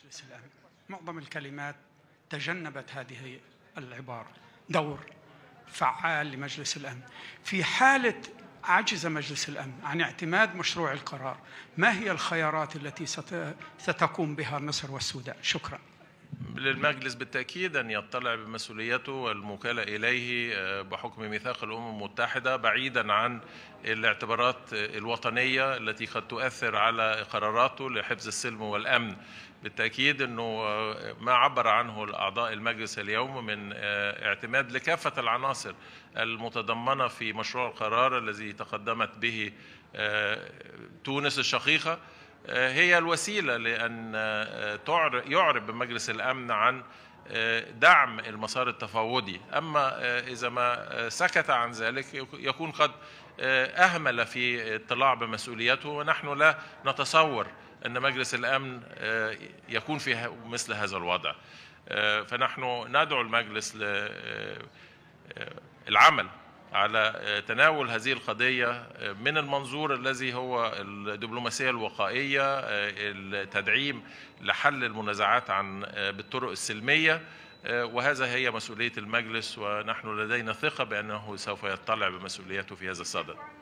المجلس الامن معظم الكلمات تجنبت هذه العباره دور فعال لمجلس الامن في حاله عجز مجلس الامن عن اعتماد مشروع القرار ما هي الخيارات التي ستقوم بها مصر والسودان شكرا للمجلس بالتأكيد أن يطلع بمسؤوليته والمكالة إليه آه، بحكم ميثاق الأمم المتحدة بعيدا عن الاعتبارات الوطنية التي قد تؤثر على قراراته لحفظ السلم والأمن بالتأكيد أنه آه، ما عبر عنه أعضاء المجلس اليوم من آه، اعتماد لكافة العناصر المتضمنة في مشروع القرار الذي تقدمت به تونس الشقيقة آه، هي الوسيله لان آه، يعرب مجلس الامن عن آه، دعم المسار التفاوضي اما اذا ما سكت عن ذلك يكون قد اهمل في اطلاع بمسؤوليته ونحن لا نتصور ان مجلس الامن يكون في مثل هذا الوضع فنحن ندعو المجلس العمل على آه، تناول هذه القضية آه، من المنظور الذي هو الدبلوماسية الوقائية آه، التدعيم لحل المنازعات عن بالطرق السلمية وهذا هي مسؤولية المجلس ونحن لدينا ثقة بأنه سوف يطلع بمسؤوليته في هذا الصدد